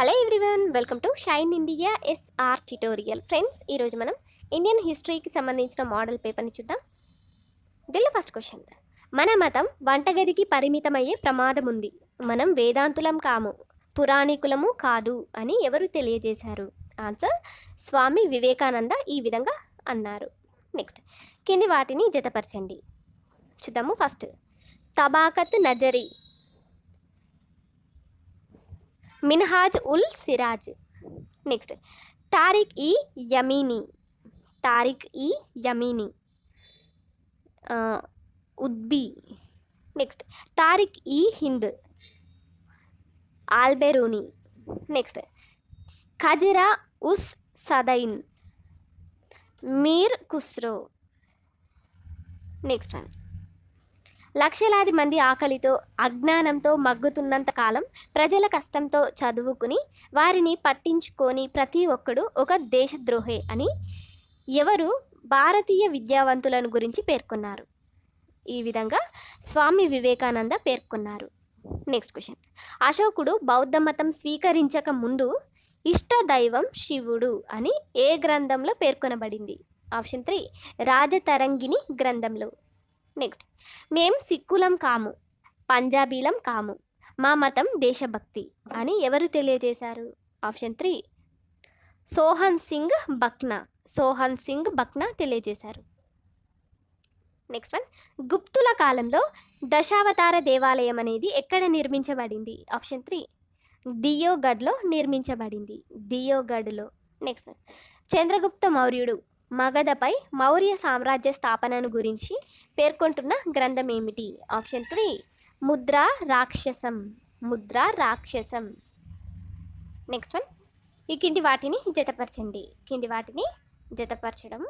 hello everyone welcome to shine India SR tutorial friends ఈరోజు మనం Indian హిస్టరీకి సంబంధించిన model పేపర్ని చూద్దాం దీనిలో ఫస్ట్ క్వశ్చన్ మన మతం వంటగదికి పరిమితమయ్యే ప్రమాదం ఉంది మనం వేదాంతులం కాము పురాణికులము కాదు అని ఎవరు తెలియజేశారు ఆన్సర్ స్వామి వివేకానంద ఈ విధంగా అన్నారు నెక్స్ట్ కింది వాటిని జతపరచండి చూద్దాము first Tabaqat Nasiri Minhaj ul Siraj next Tarikh i Yamini Tarikh i Yamini Utbi next Tarikh i Hind Alberuni next खजरा उस सदैन मीर खुसरो नेक्स्ट లక్షలాది మంది ఆకలితో అజ్ఞానంతో మగ్గుతున్నంత కాలం ప్రజల కష్టంతో చదువుకుని వారిని పట్టించుకొని ప్రతి ఒక్కడు ఒక దేశద్రోహే అని ఎవరు భారతీయ విద్యావంతులను గురించి పేర్కొన్నారు ఈ విధంగా స్వామి వివేకానంద పేర్కొన్నారు నెక్స్ట్ క్వశ్చన్ అశోకుడు బౌద్ధ మతం స్వీకరించక ముందు ఇష్ట దైవం శివుడు అని ఏ గ్రంథంలో పేర్కొనబడింది ఆప్షన్ త్రీ రాజతరంగిణి గ్రంథంలో నెక్స్ట్ మేం సిక్కులం కాము పంజాబీలం కాము మా మతం దేశభక్తి అని ఎవరు తెలియజేశారు ఆప్షన్ త్రీ సోహన్ సింగ్ బక్నా సోహన్ సింగ్ బక్నా తెలియజేశారు నెక్స్ట్ వన్ గుప్తుల కాలంలో దశావతార దేవాలయం అనేది ఎక్కడ నిర్మించబడింది ఆప్షన్ త్రీ దియోగఢ్లో నిర్మించబడింది దియోగఢ్లో నెక్స్ట్ వన్ చంద్రగుప్త మౌర్యుడు మగధపై మౌర్య సామ్రాజ్య స్థాపనను గురించి పేర్కొంటున్న గ్రంథం ఏమిటి ఆప్షన్ త్రీ ముద్ర రాక్షసం ముద్ర రాక్షసం నెక్స్ట్ వన్ ఈ కింది వాటిని జతపరచండి కింది వాటిని జతపరచడం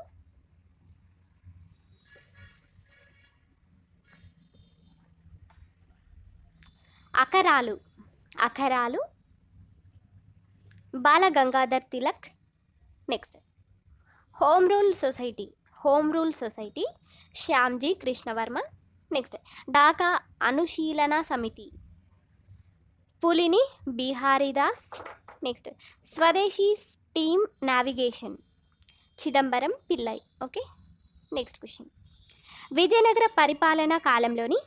అకరాలు అకరాలు Bal Gangadhar Tilak next home rule society home rule society Shyamji Krishnavarma next Dhaka Anushilan Samiti Pulin Behari Das next Swadeshi steam navigation Chidambaram Pillai okay next question Vijayanagara పరిపాలన కాలంలోని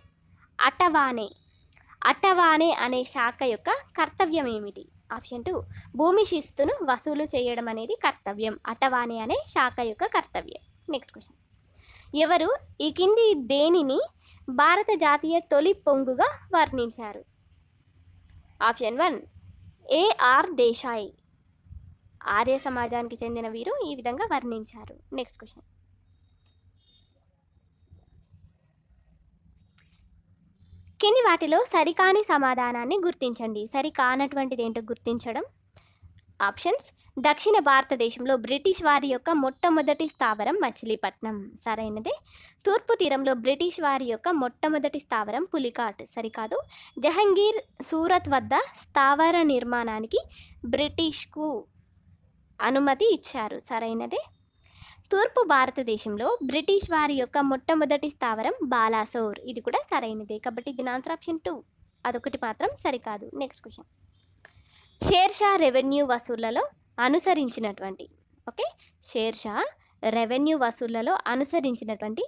అటవానే అటవానే అనే శాఖ యొక్క కర్తవ్యం ఏమిటి ఆప్షన్ టూ భూమి శిస్తును వసూలు చేయడం అనేది కర్తవ్యం అటవాణి అనే శాఖ యొక్క కర్తవ్యం నెక్స్ట్ క్వశ్చన్ ఎవరు ఈ కింది దేనిని భారత జాతీయ తొలి పొంగుగా వర్ణించారు option one AR Desai Arya సమాజానికి చెందిన వీరు ఈ విధంగా వర్ణించారు నెక్స్ట్ క్వశ్చన్ కింది వాటిలో సరికాని సమాధానాన్ని గుర్తించండి సరికానటువంటిది ఏంటో గుర్తించడం ఆప్షన్స్ దక్షిణ భారతదేశంలో బ్రిటిష్ వారి యొక్క మొట్టమొదటి స్థావరం మచిలీపట్నం సరైనదే తూర్పు తీరంలో బ్రిటిష్ వారి యొక్క మొట్టమొదటి స్థావరం పులికాట్ సరికాదు జహంగీర్ సూరత్ వద్ద స్థావర నిర్మాణానికి బ్రిటిష్కు అనుమతి ఇచ్చారు సరైనదే తూర్పు భారతదేశంలో బ్రిటిష్ వారి యొక్క మొట్టమొదటి స్థావరం బాలాసోర్ ఇది కూడా సరైనదే కాబట్టి దీని ఆన్సర్ ఆప్షన్ టూ అదొకటి మాత్రం సరికాదు నెక్స్ట్ క్వశ్చన్ షేర్షా రెవెన్యూ వసూళ్లలో అనుసరించినటువంటి ఓకే షేర్షా రెవెన్యూ వసూళ్లలో అనుసరించినటువంటి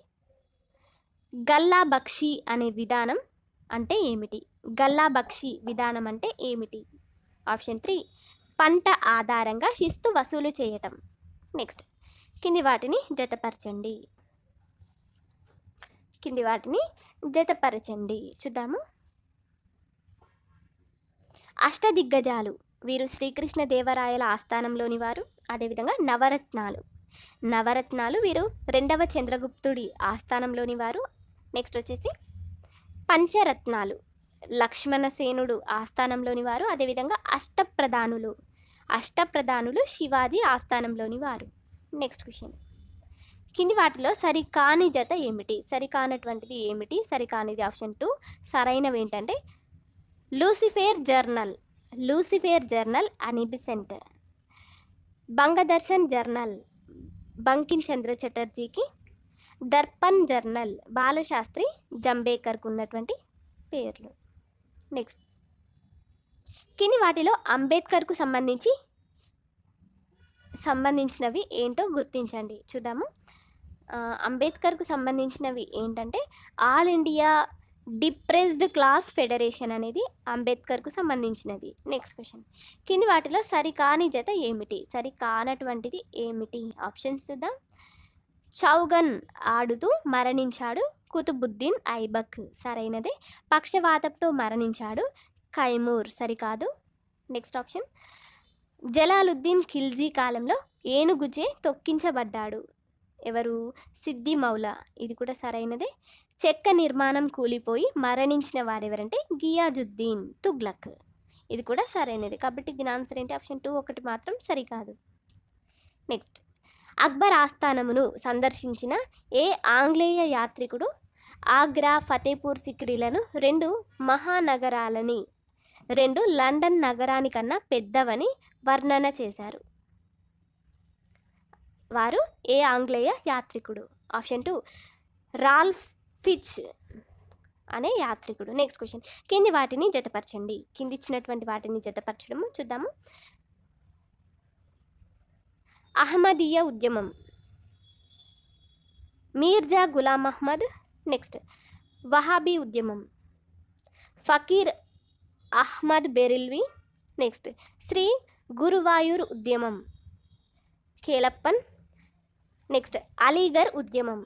గల్లా బక్షి అనే విధానం అంటే ఏమిటి గల్లా బక్షి విధానం అంటే ఏమిటి ఆప్షన్ త్రీ పంట ఆధారంగా శిస్తు వసూలు చేయటం నెక్స్ట్ కింది వాటిని జతపరచండి కింది వాటిని జతపరచండి చూద్దాము అష్టదిగ్గజాలు వీరు శ్రీకృష్ణ దేవరాయల ఆస్థానంలోని వారు అదేవిధంగా నవరత్నాలు నవరత్నాలు వీరు రెండవ చంద్రగుప్తుడి ఆస్థానంలోని వారు నెక్స్ట్ వచ్చేసి పంచరత్నాలు లక్ష్మణసేనుడు ఆస్థానంలోని వారు అదేవిధంగా అష్టప్రధానులు అష్టప్రధానులు శివాజీ ఆస్థానంలోని వారు నెక్స్ట్ క్వశ్చన్ కింది వాటిలో సరికాని జత ఏమిటి సరికానటువంటిది ఏమిటి సరికానిది ఆప్షన్ టూ సరైనవి ఏంటంటే Lucifer journal Lucifer journal Annie Besant Bangadarshan journal Bankim Chandra చటర్జీకి దర్పన్ జర్నల్ బాలశాస్త్రి జంబేకర్కు ఉన్నటువంటి పేర్లు నెక్స్ట్ కింది వాటిలో అంబేద్కర్కు సంబంధించి సంబంధించినవి ఏంటో గుర్తించండి చూద్దాము అంబేద్కర్కు సంబంధించినవి ఏంటంటే all India depressed class federation అనేది అంబేద్కర్కు సంబంధించినది నెక్స్ట్ క్వశ్చన్ కింది వాటిలో సరికాని జత ఏమిటి సరికానటువంటిది ఏమిటి ఆప్షన్స్ చూద్దాం చౌగన్ ఆడుతూ మరణించాడు కుతుబుద్దీన్ ఐబక్ సరైనదే పక్షవాతంతో మరణించాడు కైమూర్ సరికాదు నెక్స్ట్ ఆప్షన్ జలాలుద్దీన్ ఖిల్జీ కాలంలో ఏనుగుచే తొక్కించబడ్డాడు ఎవరు సిద్ది మౌలా ఇది కూడా సరైనదే చెక్క నిర్మాణం కూలిపోయి మరణించిన వారెవరంటే గియాజుద్దీన్ తుగ్లక్ ఇది కూడా సరైనది కాబట్టి దీని ఆన్సర్ ఏంటి ఆప్షన్ టూ ఒకటి మాత్రం సరికాదు నెక్స్ట్ అక్బర్ ఆస్థానమును సందర్శించిన ఏ ఆంగ్లేయ యాత్రికుడు ఆగ్రా ఫతేపూర్ సిక్రీలను రెండు మహానగరాలని రెండు లండన్ నగరానికన్నా పెద్దవని వర్ణన చేశారు వారు ఏ ఆంగ్లేయ యాత్రికుడు ఆప్షన్ టూ రాల్ఫ్ ఫిచ్ అనే యాత్రికుడు నెక్స్ట్ క్వశ్చన్ కింది వాటిని జతపరచండి కింది ఇచ్చినటువంటి వాటిని జతపరచడము చూద్దాము అహ్మదీయ ఉద్యమం మీర్జా గులాం అహ్మద్ నెక్స్ట్ వహాబీ ఉద్యమం ఫకీర్ అహ్మద్ బెరిల్వి నెక్స్ట్ శ్రీ గురువాయూర్ ఉద్యమం కేలప్పన్ నెక్స్ట్ అలీగర్ ఉద్యమం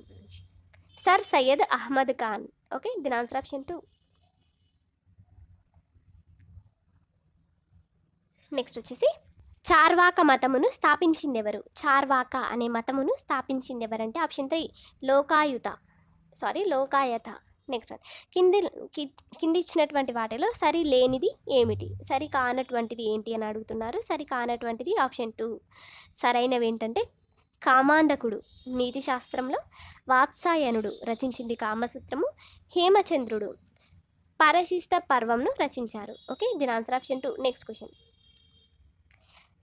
సర్ సయ్యద్ అహ్మద్ ఖాన్ ఓకే దీని ఆన్సర్ ఆప్షన్ టూ నెక్స్ట్ వచ్చేసి చార్వాక మతమును స్థాపించింది ఎవరు చార్వాక అనే మతమును స్థాపించింది ఎవరంటే option three Lokayata sorry Lokayata next one కింది కింద ఇచ్చినటువంటి వాటిలో సరి లేనిది ఏమిటి సరి కానటువంటిది ఏంటి అని అడుగుతున్నారు సరి కానటువంటిది ఆప్షన్ టూ సరైనవి ఏంటంటే కామాండకుడు నీతి శాస్త్రంలో వాత్సాయనుడు రచించింది కామసూత్రము హేమచంద్రుడు పరశిష్ట పర్వంను రచించారు ఓకే దీని answer option two next question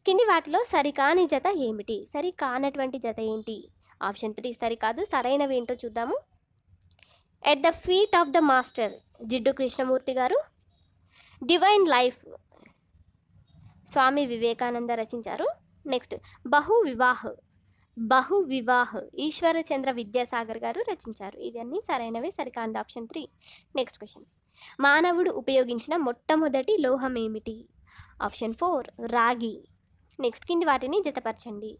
కింది వాటిలో సరికాని జత ఏమిటి సరి కానటువంటి జత ఏంటి ఆప్షన్ త్రీ సరికాదు సరైనవి ఏంటో చూద్దాము at the feet of the master Jiddu Krishnamurti గారు డివైన్ లైఫ్ స్వామి వివేకానంద రచించారు నెక్స్ట్ బహు వివాహ్ బహు వివాహ్ ఈశ్వర చంద్ర విద్యాసాగర్ గారు రచించారు ఇవన్నీ సరైనవి సరికాంద ఆప్షన్ త్రీ నెక్స్ట్ క్వశ్చన్ మానవుడు ఉపయోగించిన మొట్టమొదటి లోహం ఏమిటి ఆప్షన్ ఫోర్ రాగి నెక్స్ట్ కింది వాటిని జతపరచండి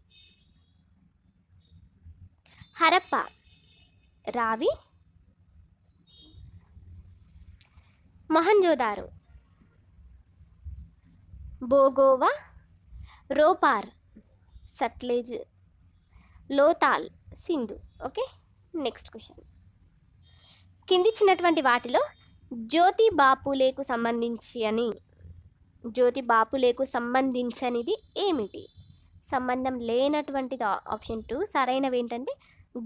Harappa Ravi Mohenjodaro Bhogava Ropar Sutlej Lothal Sindhu okay next question కిందిచ్చినటువంటి వాటిలో జ్యోతి బాపులేకు సంబంధించి అని జ్యోతి బాపులేకు సంబంధించనిది ఏమిటి సంబంధం లేనటువంటిది ఆప్షన్ టూ సరైనవి ఏంటంటే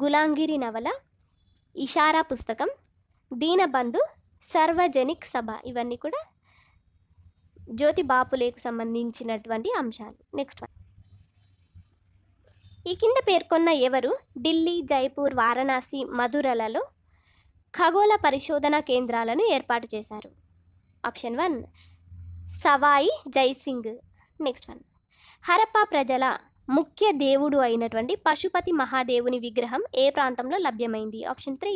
గులాంగిరి నవల ఇషారా పుస్తకం దీనబంధు సర్వజనిక్ సభ ఇవన్నీ కూడా జ్యోతి బాపులేకు సంబంధించినటువంటి అంశాలు నెక్స్ట్ వన్ ఈ కింద పేర్కొన్న ఎవరు ఢిల్లీ జైపూర్ వారణాసి మధురలలో ఖగోళ పరిశోధన కేంద్రాలను ఏర్పాటు చేశారు option one Sawai Jai Singh next one Harappa ప్రజల ముఖ్య దేవుడు అయినటువంటి పశుపతి మహాదేవుని విగ్రహం ఏ ప్రాంతంలో లభ్యమైంది ఆప్షన్ త్రీ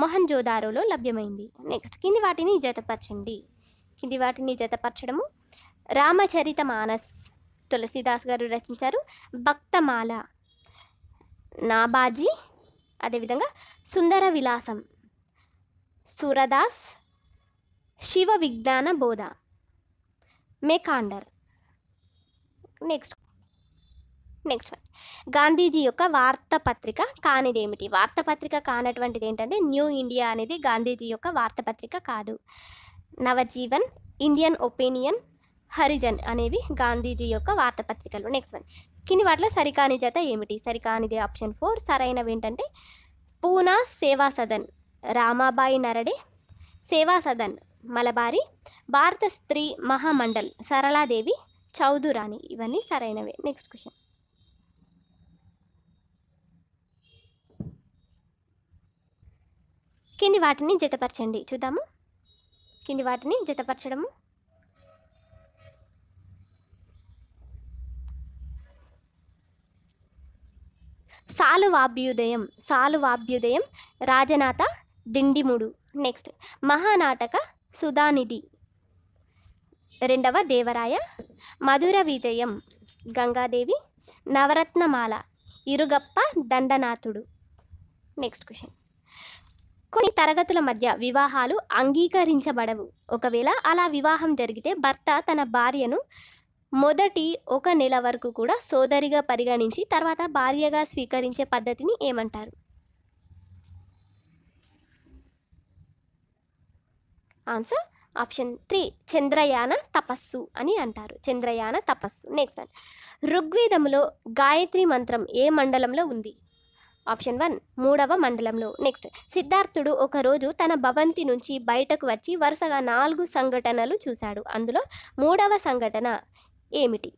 మొహన్జోదారోలో లభ్యమైంది నెక్స్ట్ కింది వాటిని జతపరచండి కింది వాటిని జతపరచడము రామచరిత మానస్ తులసిదాస్ గారు రచించారు భక్తమాల నాబాజీ అదేవిధంగా సుందర విలాసం Surdas Shiva Vijnana Bodha Meykandar next next one Gandhiji యొక్క వార్తాపత్రిక కానిదేమిటి వార్తాపత్రిక కానటువంటిది ఏంటంటే న్యూ ఇండియా అనేది గాంధీజీ యొక్క వార్తాపత్రిక కాదు నవజీవన్ ఇండియన్ ఒపీనియన్ హరిజన్ అనేవి గాంధీజీ యొక్క వార్తాపత్రికలు నెక్స్ట్ వన్ కింది వాటిలో సరికాని జత ఏమిటి సరికానిది ఆప్షన్ ఫోర్ సరైనవి ఏంటంటే పూనా సేవా సదన్ రామాబాయి నరడే సేవా సదన్ మలబారి భారత స్త్రీ మహామండల్ సరళాదేవి చౌదురాణి ఇవన్నీ సరైనవే నెక్స్ట్ క్వశ్చన్ కింది వాటిని జతపరచండి చూద్దాము కింది వాటిని జతపరచడము సాలువాభ్యుదయం సాలువాభ్యుదయం రాజనాథ దిండిముడు నెక్స్ట్ మహానాటక సుధానిధి రెండవ దేవరాయ మధుర విజయం గంగాదేవి నవరత్నమాల ఇరుగప్ప దండనాథుడు నెక్స్ట్ క్వశ్చన్ కొన్ని తరగతుల మధ్య వివాహాలు అంగీకరించబడవు ఒకవేళ అలా వివాహం జరిగితే భర్త తన భార్యను మొదటి ఒక నెల వరకు కూడా సోదరిగా పరిగణించి తర్వాత భార్యగా స్వీకరించే పద్ధతిని ఏమంటారు ఆన్సర్ ఆప్షన్ త్రీ చంద్రయాన తపస్సు అని అంటారు చంద్రయాన తపస్సు నెక్స్ట్ వన్ ఋగ్వేదంలో గాయత్రి మంత్రం ఏ మండలంలో ఉంది ఆప్షన్ వన్ మూడవ మండలంలో నెక్స్ట్ సిద్ధార్థుడు ఒకరోజు తన భవంతి నుంచి బయటకు వచ్చి వరుసగా నాలుగు సంఘటనలు చూశాడు అందులో మూడవ సంఘటన ఏమిటి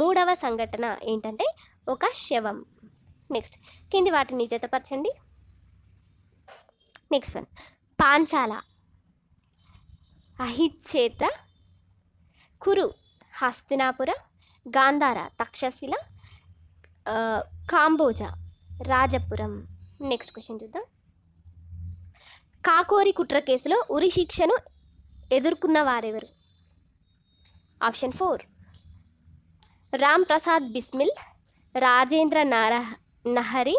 మూడవ సంఘటన ఏంటంటే ఒక శవం నెక్స్ట్ కింది వాటిని జతపరచండి next one Panchala Ahichchhatra Kuru Hastinapura Gandhara Takshashila Kamboja Rajapuram next question చూద్దాం కాకోరి కుట్ర కేసులో ఉరి శిక్షను ఎదుర్కొన్న వారెవరు option four Ram Prasad Bismil Rajendra Nath Lahiri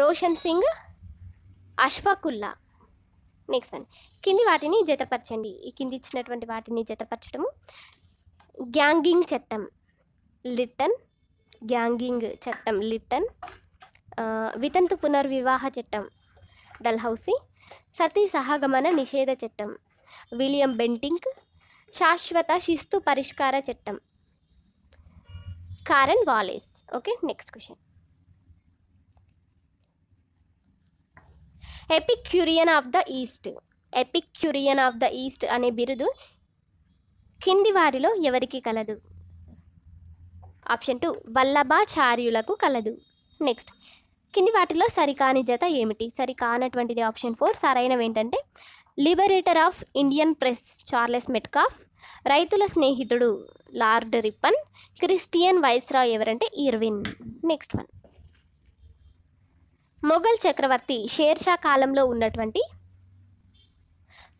Roshan Singh Ashfaqulla next one కింది వాటిని జతపరచండి ఈ కింది ఇచ్చినటువంటి వాటిని జతపరచడము గ్యాంగింగ్ చట్టం లిట్టన్ గ్యాంగింగ్ చట్టం లిట్టన్ వితంతు పునర్వివాహ చట్టం డల్హౌసీ సతీ సహగమన నిషేధ చట్టం విలియం బెంటింగ్ శాశ్వత శిస్తు పరిష్కార చట్టం Cornwallis okay next question epicurean of the east epicurean of the east అనే బిరుదు కింది వారిలో ఎవరికి కలదు ఆప్షన్ టూ వల్లభాచార్యులకు కలదు నెక్స్ట్ కింది వాటిలో సరికాని జత ఏమిటి సరికానటువంటిది ఆప్షన్ ఫోర్ సరైనవి ఏంటంటే liberator of Indian press Charles Metcalfe రైతుల స్నేహితుడు లార్డ్ రిప్పన్ క్రిస్టియన్ వైస్రాయ్ ఎవరంటే ఇర్విన్ నెక్స్ట్ వన్ మొఘల్ చక్రవర్తి షేర్షా కాలంలో ఉన్నటువంటి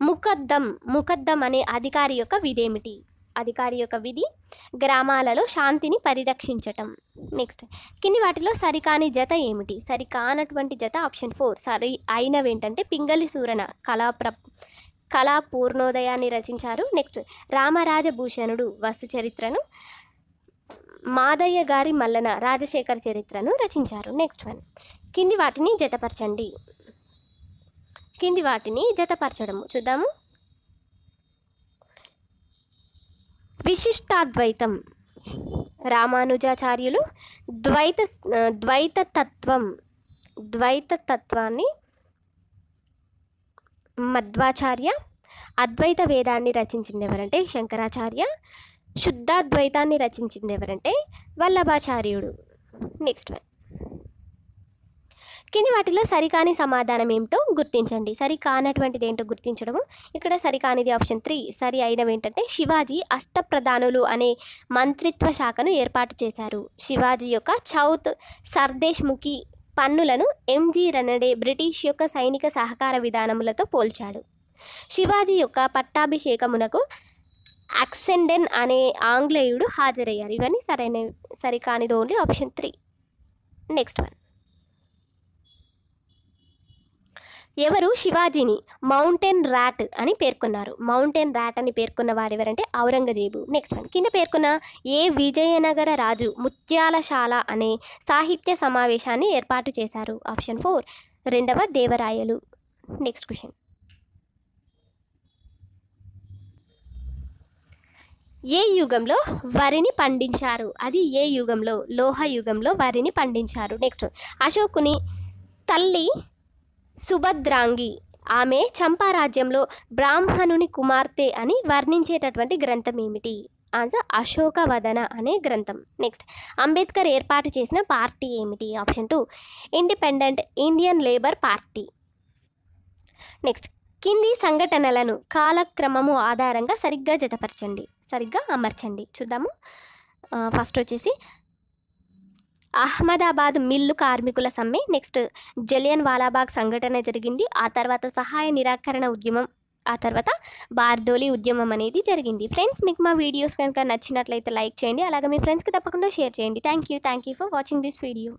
ముఖద్దం ముఖద్దం అనే అధికారి యొక్క విధి ఏమిటి అధికారి యొక్క విధి గ్రామాలలో శాంతిని పరిరక్షించటం నెక్స్ట్ కింది వాటిలో సరికాని జత ఏమిటి సరికానటువంటి జత ఆప్షన్ ఫోర్ సరి అయినవి ఏంటంటే పింగళి సూరణ కళాప్ర కళా పూర్ణోదయాన్ని రచించారు నెక్స్ట్ రామరాజభూషణుడు వస్తు చరిత్రను మాదయ్య గారి మల్లన రాజశేఖర చరిత్రను రచించారు నెక్స్ట్ వన్ కింది వాటిని జతపరచండి కింది వాటిని జతపరచడము చూద్దాము విశిష్టాద్వైతం రామానుజాచార్యులు ద్వైత ద్వైత తత్వం ద్వైత తత్వాన్ని మధ్వాచార్య అద్వైత వేదాన్ని రచించింది ఎవరంటే శంకరాచార్య శుద్ధాద్వైతాన్ని రచించింది ఎవరంటే వల్లభాచార్యుడు నెక్స్ట్ వన్ కింది వాటిలో సరికాని సమాధానం ఏమిటో గుర్తించండి సరి కానటువంటిది ఏంటో గుర్తించడము ఇక్కడ సరికానిది ఆప్షన్ త్రీ సరి అయినవి ఏంటంటే శివాజీ అష్టప్రధానులు అనే మంత్రిత్వ శాఖను ఏర్పాటు చేశారు శివాజీ యొక్క చౌత్ సర్దేశ్ముఖి పన్నులను ఎంజి రనడే బ్రిటిష్ యొక్క సైనిక సహకార విధానములతో పోల్చాడు శివాజీ యొక్క పట్టాభిషేకమునకు అక్సెండెన్ అనే ఆంగ్లేయుడు హాజరయ్యారు ఇవన్నీ సరైన సరికానిది only option three next one ఎవరు శివాజీని మౌంటైన్ ర్యాట్ అని పేర్కొన్నారు మౌంటైన్ ర్యాట్ అని పేర్కొన్న వారు ఎవరంటే ఔరంగజేబు నెక్స్ట్ వన్ కింద పేర్కొన్న ఏ విజయనగర రాజు ముత్యాలశాల అనే సాహిత్య సమావేశాన్ని ఏర్పాటు చేశారు ఆప్షన్ ఫోర్ రెండవ దేవరాయలు నెక్స్ట్ క్వశ్చన్ ఏ యుగంలో వరిని పండించారు అది ఏ యుగంలో లోహ యుగంలో వరిని పండించారు నెక్స్ట్ అశోకుని తల్లి సుభద్రాంగి ఆమె చంపారాజ్యంలో బ్రాహ్మణుని కుమార్తె అని వర్ణించేటటువంటి గ్రంథం ఏమిటి ఆన్సర్ అశోకవదన అనే గ్రంథం నెక్స్ట్ అంబేద్కర్ ఏర్పాటు చేసిన పార్టీ ఏమిటి option two independent Indian labour party next కింది సంఘటనలను కాలక్రమము ఆధారంగా సరిగ్గా జతపరచండి సరిగ్గా అమర్చండి చూద్దాము ఫస్ట్ వచ్చేసి అహ్మదాబాద్ మిల్లు కార్మికుల సమ్మె నెక్స్ట్ జలియన్ వాలాబాగ్ సంఘటన జరిగింది ఆ తర్వాత సహాయ నిరాకరణ ఉద్యమం ఆ తర్వాత బార్దోలి ఉద్యమం అనేది జరిగింది ఫ్రెండ్స్ మీకు మా వీడియోస్ కనుక నచ్చినట్లయితే లైక్ చేయండి అలాగే మీ ఫ్రెండ్స్కి తప్పకుండా షేర్ చేయండి thank you thank you for watching this video